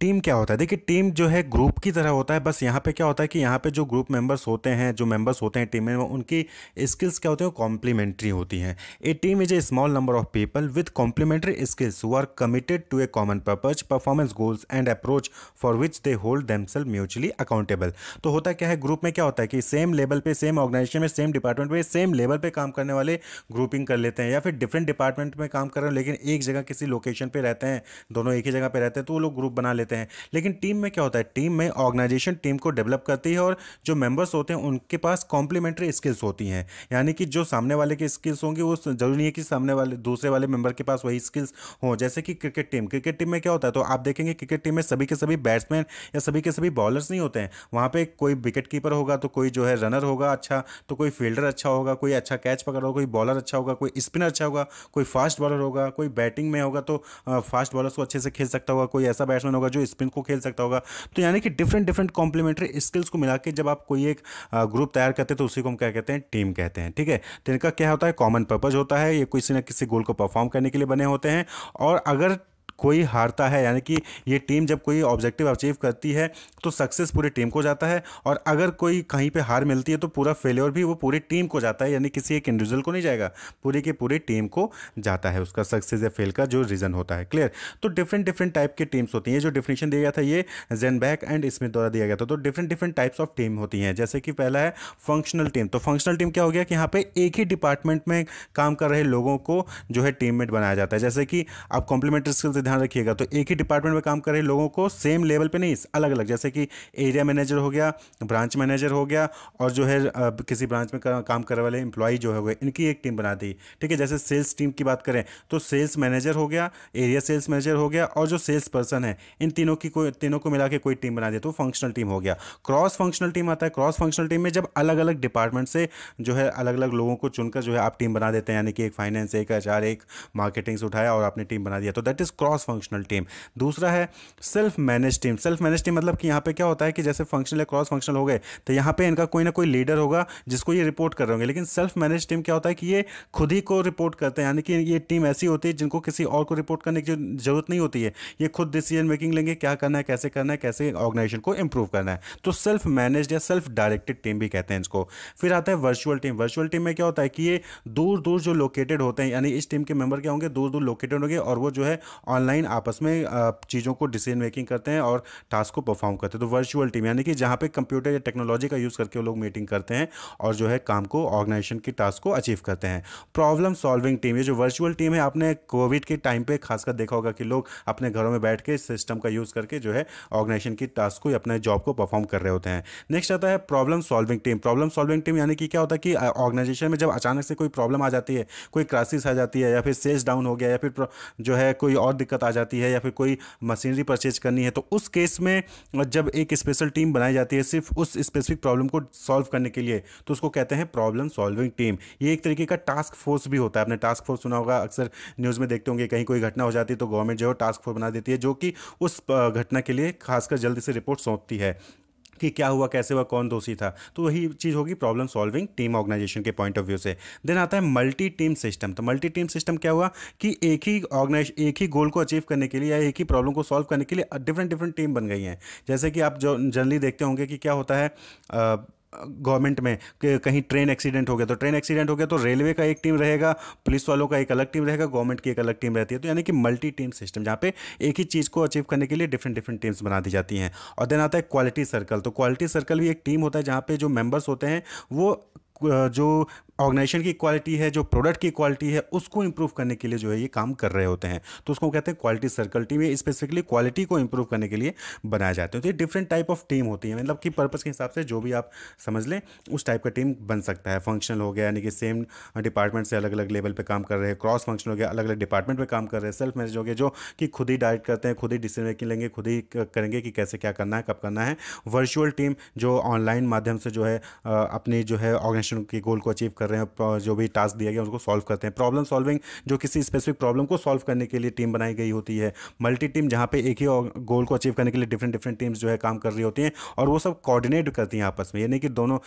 team क्या होता है देखिए टीम जो है ग्रुप की तरह होता है बस यहाँ पे क्या होता है कि यहाँ पे जो ग्रुप मेंबर्स होते हैं जो मेंबर्स होते हैं टीम में उनकी स्किल्स क्या होती हैं कॉम्प्लीमेंट्री होती हैं a team is a small number of people with complementary skills who are committed to a common purpose performance goals and approach for which they hold self mutually accountable तो होता क्या है group में क्या होता है कि सेम लेवल पे सेम ऑर्गेनाइजेशन में सेम डिपार्टमेंट में सेम लेवल पर काम करने वाले ग्रुपिंग कर लेते हैं या फिर डिफरेंट डिपार्टमेंट में काम कर रहे हैं लेकिन एक जगह किसी लोकेशन पर रहते हैं दोनों एक ही जगह पर रहते हैं तो वो लोग ग्रुप बना लेते लेते हैं लेकिन टीम में क्या होता है टीम में ऑर्गेनाइजेशन टीम को डेवलप करती है और जो मेंबर्स होते हैं उनके पास कॉम्प्लीमेंट्री स्किल्स होती हैं यानी कि जो सामने वाले की स्किल्स होंगी वो जरूरी नहीं है कि सामने वाले दूसरे वाले मेंबर के पास वही स्किल्स हों जैसे कि क्रिकेट टीम क्रिकेट टीम में क्या होता है तो आप देखेंगे क्रिकेट टीम में सभी के सभी बैट्समैन या सभी के सभी बॉलर्स नहीं होते हैं वहाँ पर कोई विकेट कीपर होगा तो कोई जो है रनर होगा अच्छा तो कोई फील्डर अच्छा होगा कोई अच्छा कैच पकड़ होगा कोई बॉलर अच्छा होगा कोई स्पिनर अच्छा होगा कोई फास्ट बॉलर होगा कोई बैटिंग में होगा तो फास्ट बॉलर्स को अच्छे से खेल सकता होगा कोई ऐसा बैट्समैन होगा जो जो स्पिन को खेल सकता होगा तो यानी कि डिफरेंट डिफरेंट कॉम्प्लीमेंट्री स्किल्स को मिला के जब आप कोई एक ग्रुप तैयार करते हैं तो उसी को हम क्या कहते हैं टीम कहते हैं ठीक है तो इनका क्या होता है कॉमन पर्पज़ होता है ये किसी ना किसी गोल को परफॉर्म करने के लिए बने होते हैं और अगर कोई हारता है यानी कि ये टीम जब कोई ऑब्जेक्टिव अचीव करती है तो सक्सेस पूरी टीम को जाता है और अगर कोई कहीं पर हार मिलती है तो पूरा फेलियर भी वो पूरी टीम को जाता है यानी किसी एक इंडिविजुअल को नहीं जाएगा पूरी की पूरी टीम को जाता है उसका सक्सेस या फेल का जो रीज़न होता है क्लियर तो डिफरेंट डिफरेंट टाइप की टीम्स होती हैं जो डिफिनेशन दिया गया था ये जेनबैक एंड स्मिथ द्वारा दिया गया था तो different different types of team होती हैं जैसे कि पहला है फंक्शनल टीम तो फंक्शनल टीम क्या हो गया कि यहाँ पर एक ही डिपार्टमेंट में काम कर रहे लोगों को जो है टीममेट बनाया जाता है जैसे कि आप कॉम्प्लीमेंट्री स्किल्स ध्यान रखिएगा तो एक ही डिपार्टमेंट में काम कर रहे लोगों को सेम लेवल पे नहीं अलग अलग जैसे कि एरिया मैनेजर हो गया ब्रांच मैनेजर हो गया और जो है किसी ब्रांच में काम करने वाले एम्प्लॉई जो हो गए इनकी एक टीम बना दी ठीक है जैसे सेल्स टीम की बात करें तो सेल्स मैनेजर हो गया एरिया सेल्स मैनेजर हो गया और जो सेल्स पर्सन है इन तीनों की कोई तीनों को मिला के कोई टीम बना दी तो फंक्शनल टीम हो गया क्रॉस फंक्शनल टीम आता है क्रॉस फंक्शनल टीम में जब अलग अलग डिपार्टमेंट से जो है अलग अलग लोगों को चुनकर जो है आप टीम बना देते हैं यानी कि एक फाइनेंस एक एच एक मार्केटिंग से उठाया और आपने टीम बना दिया तो that is cross cross functional team दूसरा है self manage team self manage team मतलब कि यहाँ पे क्या होता है कि जैसे फंक्शनल या क्रॉस फंक्शनल हो गए तो यहाँ पे इनका कोई ना कोई लीडर होगा जिसको ये रिपोर्ट कर रहे होंगे लेकिन सेल्फ मैनेज टीम क्या होता है कि ये खुद ही को रिपोर्ट करते हैं यानी कि ये टीम ऐसी होती है जिनको किसी और को रिपोर्ट करने की जरूरत नहीं होती है ये खुद डिसीजन मेकिंग लेंगे क्या करना है कैसे करना है कैसे ऑर्गेनाइजेशन को इंप्रूव करना है तो सेल्फ मैनेज या सेल्फ डायरेक्टेड टीम भी कहते हैं इसको फिर आता है वर्चुअल टीम वर्चुअल टीम में क्या होता है कि ये दूर दूर जो लोकेटेड होते हैं यानी इस टीम के मेंबर क्या होंगे दूर दूर लोकेटेड होंगे और वो जो है ऑनलाइन ऑनलाइन आपस में चीज़ों को डिसीजन मेकिंग करते हैं और टास्क को परफॉर्म करते हैं तो वर्चुअल टीम यानी कि जहाँ पे कंप्यूटर या टेक्नोलॉजी का यूज़ करके लोग मीटिंग करते हैं और जो है काम को ऑर्गेनाइजेशन की टास्क को अचीव करते हैं प्रॉब्लम सॉल्विंग टीम ये जो वर्चुअल टीम है आपने कोविड के टाइम पर खासकर देखा होगा कि लोग अपने घरों में बैठ के सिस्टम का यूज़ करके जो है ऑर्गेनाइजेशन की टास्क को अपने जॉब को परफॉर्म कर रहे होते हैं नेक्स्ट आता है problem solving team problem solving team यानी कि क्या होता है कि ऑर्गेनाइजेशन में जब अचानक से कोई प्रॉब्लम आ जाती है कोई क्राइसिस आ जाती है या फिर सेल्स डाउन हो गया या फिर जो है कोई और दिक्कत दिक्कत आ जाती है या फिर कोई मशीनरी परचेज करनी है तो उस केस में जब एक स्पेशल टीम बनाई जाती है सिर्फ उस स्पेसिफिक प्रॉब्लम को सॉल्व करने के लिए तो उसको कहते हैं प्रॉब्लम सॉल्विंग टीम ये एक तरीके का टास्क फोर्स भी होता है आपने टास्क फोर्स सुना होगा अक्सर न्यूज़ में देखते होंगे कहीं कोई घटना हो जाती है तो गवर्नमेंट जो है टास्क फोर्स बना देती है जो कि उस घटना के लिए खासकर जल्दी से रिपोर्ट सौंपती है कि क्या हुआ कैसे हुआ कौन दोषी था तो वही चीज़ होगी प्रॉब्लम सॉल्विंग टीम ऑर्गेनाइजेशन के पॉइंट ऑफ व्यू से देन आता है मल्टी टीम सिस्टम तो मल्टी टीम सिस्टम क्या हुआ कि एक ही ऑर्गेनाइज एक ही गोल को अचीव करने के लिए या एक ही प्रॉब्लम को सॉल्व करने के लिए डिफरेंट डिफरेंट टीम बन गई हैं जैसे कि आप जो जनरली देखते होंगे कि क्या होता है आ, गवर्नमेंट में कहीं ट्रेन एक्सीडेंट हो गया तो ट्रेन एक्सीडेंट हो गया तो रेलवे का एक टीम रहेगा पुलिस वालों का एक अलग टीम रहेगा गवर्नमेंट की एक अलग टीम रहती है तो यानी कि मल्टी टीम सिस्टम जहाँ पे एक ही चीज़ को अचीव करने के लिए डिफरेंट डिफरेंट टीम्स बना दी जाती हैं और देन आता है क्वालिटी सर्कल तो क्वालिटी सर्कल भी एक टीम होता है जहाँ पे जो मेम्बर्स होते हैं वो जो ऑर्गेनाइजेशन की क्वालिटी है जो प्रोडक्ट की क्वालिटी है उसको इम्प्रूव करने के लिए जो है ये काम कर रहे होते हैं तो उसको कहते हैं क्वालिटी सर्कल टीम ये स्पेसिफिकली क्वालिटी को इम्प्रूव करने के लिए बनाए जाते हैं तो ये डिफरेंट टाइप ऑफ टीम होती है मतलब कि पर्पज़ के हिसाब से जो भी आप समझ लें उस टाइप का टीम बन सकता है फंक्शनल हो गया यानी कि सेम डिपार्टमेंट से अलग अलग लेवल पर काम कर रहे हैं क्रॉस फंक्शन हो गया अलग अलग डिपार्टमेंट पर काम कर रहे हैं सेल्फ मैनेज हो गया जो कि खुद ही डायरेक्ट करते हैं खुद ही डिसीजन मेकिंग लेंगे खुद ही करेंगे कि कैसे क्या करना है कब करना है वर्चुअल टीम जो ऑनलाइन माध्यम से जो है अपनी जो है ऑर्गेनाइजेशन के गोल को अचीव कर कर रहे हैं जो भी टास्क दिया गया उसको सॉल्व करते हैं प्रॉब्लम सॉल्विंग जो किसी स्पेसिफिक प्रॉब्लम को सॉल्व करने के लिए टीम बनाई गई होती है मल्टी टीम जहाँ पे एक ही गोल को अचीव करने के लिए डिफरेंट डिफरेंट टीम्स जो है काम कर रही होती हैं और वो सब कोऑर्डिनेट करती हैं आपस में यानी कि दोनों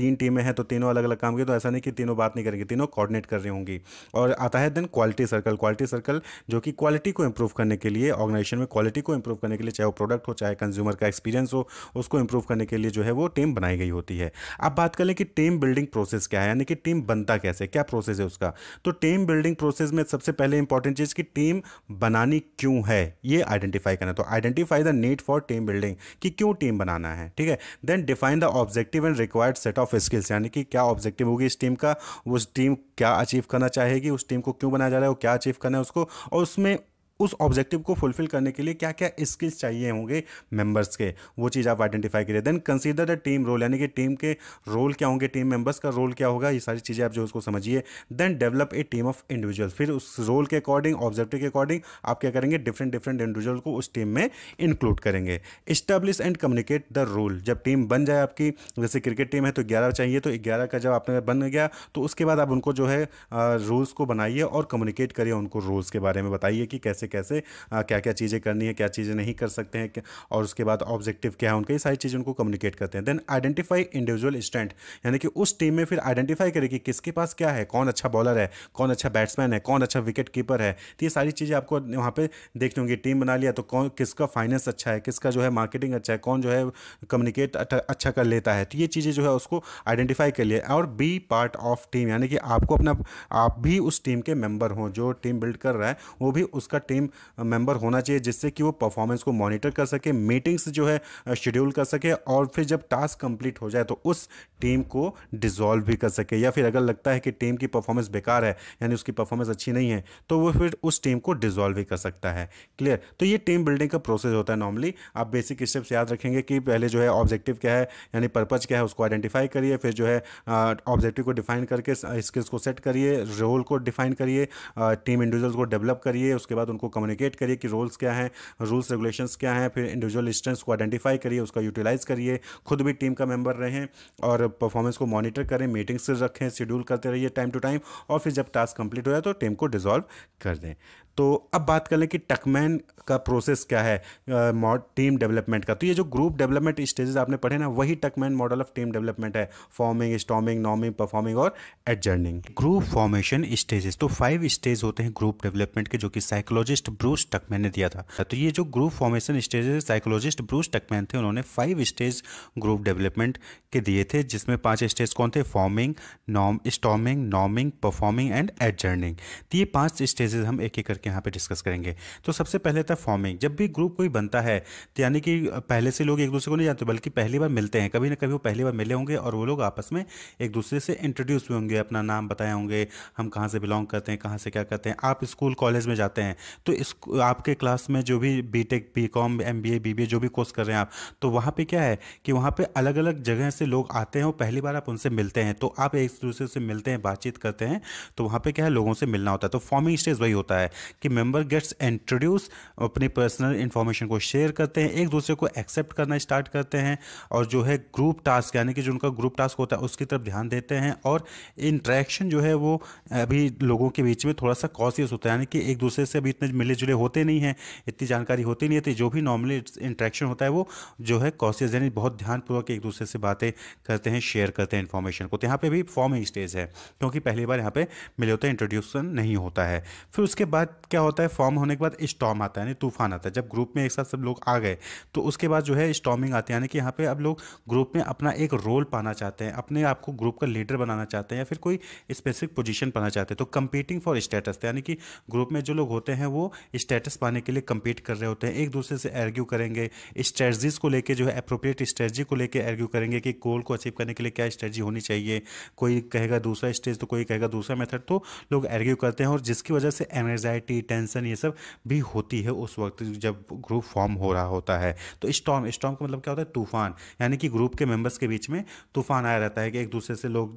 तीन टीमें हैं तो तीनों अलग अलग काम की तो ऐसा नहीं कि तीनों बात नहीं करेंगी तीनों कोऑर्डिनेट कर रही होंगी और आता है then quality circle quality circle जो कि क्वालिटी को इंप्रूव करने के लिए ऑर्गेनाइजेशन में क्वालिटी को इंप्रूव करने के लिए चाहे वो प्रोडक्ट हो चाहे कंज्यूमर का एक्सपीरियंस हो उसको इंप्रूव करने के लिए जो है वो टीम बनाई गई होती है अब बात कर लें कि टीम बिल्डिंग प्रोसेस क्या है यानी कि कि टीम बनता कैसे क्या प्रोसेस है उसका तो टीम बिल्डिंग प्रोसेस में सबसे पहले इंपॉर्टेंट चीज़ कि टीम बनानी क्यों है ये आइडेंटिफाई करना तो identify the need for team building कि क्यों टीम बनाना है ठीक है then define the objective and required set of skills यानी कि क्या ऑब्जेक्टिव होगी इस टीम का उस टीम क्या अचीव करना चाहेगी उस टीम को क्यों बनाया जा रहा है वो क्या अचीव करना है उसको और उसमें उस ऑब्जेक्टिव को फुलफिल करने के लिए क्या क्या स्किल्स चाहिए होंगे मेंबर्स के वो चीज़ आप आइडेंटिफाई करिए then consider the team role यानी कि टीम के रोल क्या होंगे टीम मेंबर्स का रोल क्या होगा ये सारी चीज़ें आप जो उसको समझिए then develop a team of individual फिर उस रोल के अकॉर्डिंग ऑब्जेक्टिव के अकॉर्डिंग आप क्या करेंगे डिफरेंट डिफरेंट इंडिविजुअल को उस टीम में इंक्लूड करेंगे establish and communicate the rule जब टीम बन जाए आपकी जैसे क्रिकेट टीम है तो ग्यारह चाहिए तो ग्यारह का जब आपने बन गया तो उसके बाद आप उनको जो है रूल्स को बनाइए और कम्युनिकेट करिए उनको रूल्स के बारे में बताइए कि कैसे कैसे क्या क्या चीज़ें करनी है क्या चीज़ें नहीं कर सकते हैं और उसके बाद ऑब्जेक्टिव क्या है उनका ये सारी चीज़ें उनको कम्युनिकेट करते हैं देन आइडेंटिफाई इंडिविजुअल स्ट्रेंथ यानी कि उस टीम में फिर आइडेंटिफाई करें कि किसके पास क्या है कौन अच्छा बॉलर है कौन अच्छा बैट्समैन है कौन अच्छा विकेट कीपर है तो ये सारी चीज़ें आपको वहाँ पर देखनी होंगी टीम बना लिया तो कौन किसका फाइनेंस अच्छा है किसका जो है मार्केटिंग अच्छा है कौन जो है कम्युनिकेट अच्छा कर लेता है तो ये चीज़ें जो है उसको आइडेंटिफाई कर लिए और बी पार्ट ऑफ टीम यानी कि आपको अपना आप भी उस टीम के मेंबर हों जो टीम बिल्ड कर रहा है वो भी उसका टीम टीम मेंबर uh, होना चाहिए जिससे कि वो परफॉर्मेंस को मॉनिटर कर सके मीटिंग्स जो है शेड्यूल uh, कर सके और फिर जब टास्क कंप्लीट हो जाए तो उस टीम को डिसॉल्व भी कर सके या फिर अगर लगता है कि टीम की परफॉर्मेंस बेकार है यानी उसकी परफॉर्मेंस अच्छी नहीं है तो वो फिर उस टीम को डिसॉल्व भी कर सकता है क्लियर तो ये टीम बिल्डिंग का प्रोसेस होता है नॉर्मली आप बेसिक स्टेप्स याद रखेंगे कि पहले जो है ऑब्जेक्टिव क्या है यानी पर्पज़ क्या है उसको आइडेंटिफाई करिए फिर जो है ऑब्जेक्टिव uh, को डिफाइन करके स्किल्स को सेट करिए रोल को डिफाइन करिए टीम इंडिविजुअल्स को डेवलप करिए उसके बाद उनको उनको कम्युनिकेट करिए कि रोल्स क्या हैं रूल्स रेगुलेशन क्या हैं फिर इंडिविजुअल स्ट्रेंथ्स को आइडेंटिफाई करिए उसका यूटिलाइज़ करिए खुद भी टीम का मेंबर रहें और परफॉर्मेंस को मॉनिटर करें मीटिंग्स रखें शेड्यूल करते रहिए टाइम टू टाइम और फिर जब टास्क कंप्लीट हो जाए तो टीम को डिजॉल्व कर दें तो अब बात कर लें कि टकमैन का प्रोसेस क्या है मॉड टीम डेवलपमेंट का तो ये जो ग्रुप डेवलपमेंट स्टेजेस आपने पढ़े ना वही Tuckman model of team development है फॉर्मिंग स्टॉमिंग नॉमिंग परफॉर्मिंग और एडजर्निंग ग्रुप फॉर्मेशन स्टेजेस तो फाइव स्टेज होते हैं ग्रुप डेवलपमेंट के जो कि साइकोलॉजिस्ट ब्रूस टकमैन ने दिया था तो ये जो group formation stages psychologist Bruce Tuckman थे उन्होंने फाइव स्टेज ग्रुप डेवलपमेंट के दिए थे जिसमें पांच स्टेज कौन थे फॉर्मिंग नॉम storming norming performing and adjourning तो ये पांच स्टेजेस हम एक एक करके करके यहाँ पे डिस्कस करेंगे तो सबसे पहले था फॉर्मिंग जब भी ग्रुप कोई बनता है तो यानी कि पहले से लोग एक दूसरे को नहीं जानते बल्कि पहली बार मिलते हैं कभी ना कभी वो पहली बार मिले होंगे और वो लोग आपस में एक दूसरे से इंट्रोड्यूस हुए होंगे अपना नाम बताए होंगे हम कहाँ से बिलोंग करते हैं कहाँ से क्या करते हैं आप स्कूल कॉलेज में जाते हैं तो इस आपके क्लास में जो भी B tech B com M B A B B A जो भी कोर्स कर रहे हैं आप तो वहाँ पर क्या है कि वहाँ पर अलग अलग जगह से लोग आते हैं और पहली बार आप उनसे मिलते हैं तो आप एक दूसरे से मिलते हैं बातचीत करते हैं तो वहाँ पर क्या है लोगों से मिलना होता है तो फॉर्मिंग स्टेज वही होता है कि मेंबर गेट्स इंट्रोड्यूस अपनी पर्सनल इंफॉर्मेशन को शेयर करते हैं एक दूसरे को एक्सेप्ट करना स्टार्ट करते हैं और जो है ग्रुप टास्क यानी कि जो उनका ग्रुप टास्क होता है उसकी तरफ ध्यान देते हैं और इंट्रैक्शन जो है वो अभी लोगों के बीच में थोड़ा सा कॉशियस होता है यानी कि एक दूसरे से अभी इतने मिले जुले होते नहीं हैं इतनी जानकारी होती नहीं है तो जो भी नॉर्मली इंट्रैक्शन होता है वो जो है कॉशियस यानी बहुत ध्यानपूर्वक एक दूसरे से बातें करते हैं शेयर करते हैं इन्फॉर्मेशन को तो यहाँ पर भी फॉर्मिंग स्टेज है क्योंकि पहली बार यहाँ पर मिले होते हैं इंट्रोड्यूसन नहीं होता है फिर उसके बाद क्या होता है फॉर्म होने के बाद स्टॉम आता है यानी तूफान आता है जब ग्रुप में एक साथ सब लोग आ गए तो उसके बाद जो है स्टॉमिंग आती है यानी कि यहाँ पे अब लोग ग्रुप में अपना एक रोल पाना चाहते हैं अपने आप को ग्रुप का लीडर बनाना चाहते हैं या फिर कोई स्पेसिफिक पोजिशन पाना चाहते हैं तो कंपीटिंग फॉर स्टेटस यानी कि ग्रुप में जो लोग होते हैं वो स्टेटस पाने के लिए कंपीट कर रहे होते हैं एक दूसरे से एर्ग्यू करेंगे स्ट्रेटजीज को लेकर जो है अप्रोप्रिएट स्ट्रेटजी को लेकर एर्ग्यू करेंगे कि गोल को अचीव करने के लिए क्या स्ट्रेटजी होनी चाहिए कोई कहेगा दूसरा स्टेज तो कोई कहेगा दूसरा मेथड तो लोग एर्ग्यू करते हैं और जिसकी वजह से एनर्जाइटी एंगजाइटी टेंशन ये सब भी होती है उस वक्त जब ग्रुप फॉर्म हो रहा होता है तो स्टॉम स्टॉम का मतलब क्या होता है तूफान यानी कि ग्रुप के मेंबर्स के बीच में तूफान आया रहता है कि एक दूसरे से लोग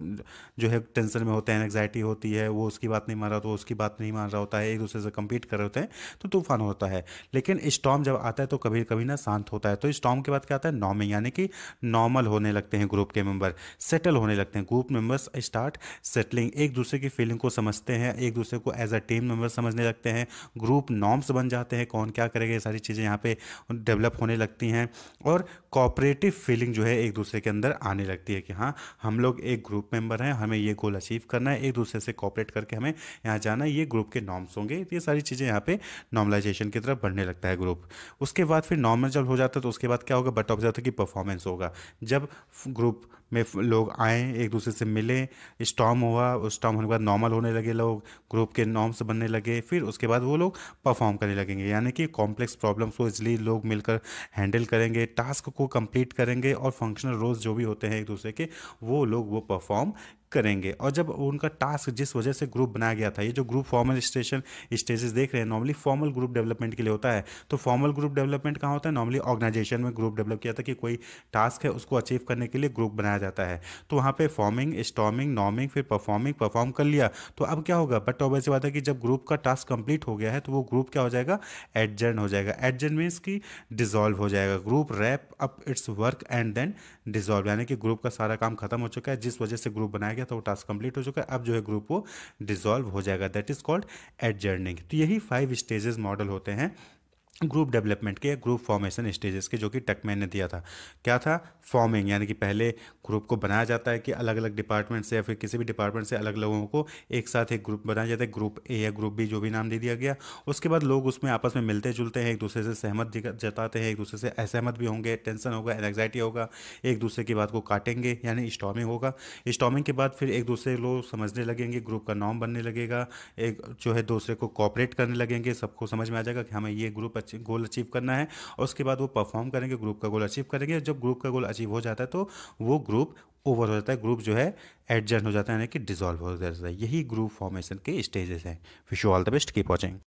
जो है टेंशन में होते हैं एंगजाइटी होती है वो उसकी बात नहीं मान रहा तो उसकी बात नहीं मान रहा होता है एक दूसरे से कम्पीट कर रहे होते हैं तो तूफान होता है लेकिन स्टॉम जब आता है तो कभी कभी ना शांत होता है तो स्टॉम के बाद क्या आता है नॉर्मिंग यानी कि नॉर्मल होने लगते हैं ग्रुप के मेंबर सेटल होने लगते हैं ग्रुप मेंबर्स स्टार्ट सेटलिंग एक दूसरे की फीलिंग को समझते हैं एक दूसरे को एज अ टीम मेंबर समझने लगते हैं सकते हैं ग्रुप नॉर्म्स बन जाते हैं कौन क्या करेगा ये सारी चीज़ें यहाँ पे डेवलप होने लगती हैं और कॉपरेटिव फीलिंग जो है एक दूसरे के अंदर आने लगती है कि हाँ हम लोग एक ग्रुप मेंबर हैं हमें ये गोल अचीव करना है एक दूसरे से कॉपरेट करके हमें यहाँ जाना है ये ग्रुप के नॉर्म्स होंगे ये सारी चीज़ें यहाँ पे नॉर्मलाइजेशन की तरफ बढ़ने लगता है ग्रुप उसके बाद फिर नॉर्मल जब हो जाता है तो उसके बाद क्या होगा बट ऑफ जाता है कि परफॉर्मेंस होगा जब ग्रुप में लोग आए एक दूसरे से मिले स्टॉम हुआ उस स्टॉम होने के बाद नॉर्मल होने लगे लोग ग्रुप के नॉर्म्स बनने लगे फिर उसके बाद वो लोग परफॉर्म करने लगेंगे यानी कि कॉम्प्लेक्स प्रॉब्लम्स को इसलिए लोग मिलकर हैंडल करेंगे टास्क को कंप्लीट करेंगे और फंक्शनल रोल्स जो भी होते हैं एक दूसरे के वो लोग वो परफॉर्म करेंगे और जब उनका टास्क जिस वजह से ग्रुप बनाया गया था ये जो ग्रुप फॉर्मल स्टेशन स्टेजेस देख रहे हैं नॉर्मली फॉर्मल ग्रुप डेवलपमेंट के लिए होता है तो फॉर्मल ग्रुप डेवलपमेंट कहाँ होता है नॉर्मली ऑर्गेनाइजेशन में ग्रुप डेवलप किया था कि कोई टास्क है उसको अचीव करने के लिए ग्रुप बनाया जाता है तो वहाँ पर फॉर्मिंग स्टॉमिंग नॉर्मिंग फिर परफॉर्मिंग परफॉर्म कर लिया तो अब क्या होगा बट ऐसी बात है कि जब ग्रुप का टास्क कंप्लीट हो गया है तो वो ग्रुप क्या हो जाएगा एडजर्न हो जाएगा एडजर्न मीन्स की डिजोल्व हो जाएगा group wrap up its work and then dissolve यानी कि ग्रुप का सारा काम खत्म हो चुका है जिस वजह से ग्रुप बनाया गया करेंगे तो वो टास्क कंप्लीट हो चुका है अब जो है ग्रुप वो डिजोल्व हो जाएगा दैट इज कॉल्ड एडजर्निंग तो यही फाइव स्टेजेस मॉडल होते हैं ग्रुप डेवलपमेंट के ग्रुप फॉर्मेशन स्टेजेस के जो कि टकमैन ने दिया था क्या था फॉर्मिंग यानी कि पहले ग्रुप को बनाया जाता है कि अलग अलग डिपार्टमेंट से या फिर किसी भी डिपार्टमेंट से अलग लोगों को एक साथ एक ग्रुप बनाया जाता है ग्रुप ए या ग्रुप बी जो भी नाम दे दिया गया उसके बाद लोग उसमें आपस में मिलते जुलते हैं एक दूसरे से सहमत जताते हैं एक दूसरे से असहमत भी होंगे टेंशन होगा एंगजाइटी होगा एक दूसरे की बात को काटेंगे यानी स्टॉमिंग होगा स्टॉमिंग के बाद फिर एक दूसरे लोग समझने लगेंगे ग्रुप का नॉम बनने लगेगा एक जो है दूसरे को कॉपरेट करने लगेंगे सबको समझ में आ जाएगा कि हमें हाँ, ये ग्रुप गोल अचीव करना है और उसके बाद वो परफॉर्म करेंगे ग्रुप का गोल अचीव करेंगे जब ग्रुप का गोल अचीव हो जाता है तो वो ग्रुप ओवर हो जाता है ग्रुप जो है एडजस्ट हो जाता है यानी कि डिजॉल्व हो जाता है यही ग्रुप फॉर्मेशन के स्टेजेस हैं wish you all the best keep watching